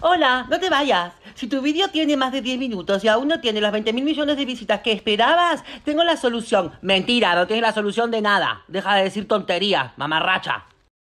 Hola, no te vayas. Si tu vídeo tiene más de 10 minutos y aún no tiene los 20 mil millones de visitas que esperabas, tengo la solución. Mentira, no tienes la solución de nada. Deja de decir tonterías, mamarracha.